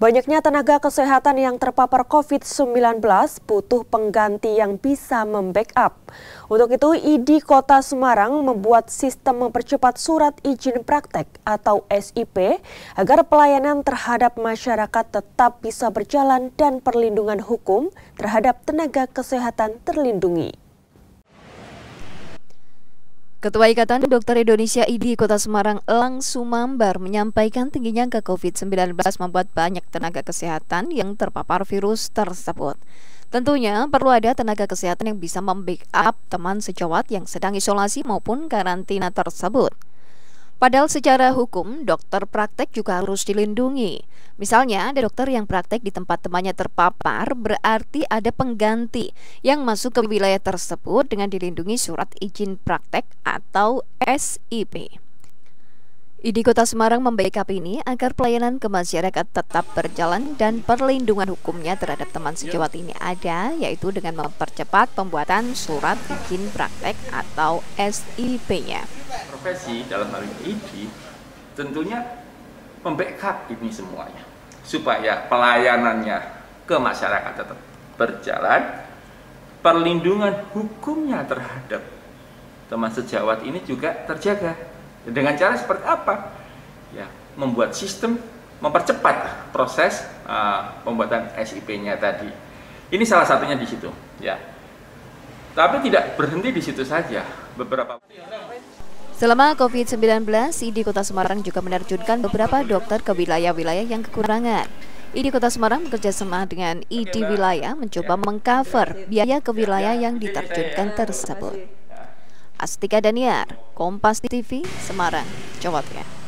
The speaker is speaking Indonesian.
Banyaknya tenaga kesehatan yang terpapar COVID-19 butuh pengganti yang bisa membackup. Untuk itu, ID Kota Semarang membuat sistem mempercepat surat izin praktek atau SIP agar pelayanan terhadap masyarakat tetap bisa berjalan dan perlindungan hukum terhadap tenaga kesehatan terlindungi. Ketua Ikatan Dokter Indonesia IDI Kota Semarang Elang Sumambar menyampaikan tingginya angka COVID-19 membuat banyak tenaga kesehatan yang terpapar virus tersebut. Tentunya perlu ada tenaga kesehatan yang bisa membackup teman sejawat yang sedang isolasi maupun karantina tersebut. Padahal secara hukum, dokter praktek juga harus dilindungi. Misalnya, ada dokter yang praktek di tempat temannya terpapar, berarti ada pengganti yang masuk ke wilayah tersebut dengan dilindungi surat izin praktek atau SIP. IDI Kota Semarang membackup ini agar pelayanan ke masyarakat tetap berjalan dan perlindungan hukumnya terhadap teman sejawat ini ada, yaitu dengan mempercepat pembuatan surat izin praktek atau SIP-nya profesi dalam hal ini ID tentunya membackup ini semuanya supaya pelayanannya ke masyarakat tetap berjalan perlindungan hukumnya terhadap teman sejawat ini juga terjaga dengan cara seperti apa ya membuat sistem mempercepat proses uh, pembuatan SIP-nya tadi ini salah satunya di situ ya tapi tidak berhenti di situ saja beberapa Selama COVID-19, ID Kota Semarang juga menerjunkan beberapa dokter ke wilayah-wilayah yang kekurangan. ID Kota Semarang bekerja sama dengan ID Wilayah mencoba mengcover biaya ke wilayah yang diterjunkan tersebut. Astika Daniar, Kompas TV, Semarang, Jawa Tengah.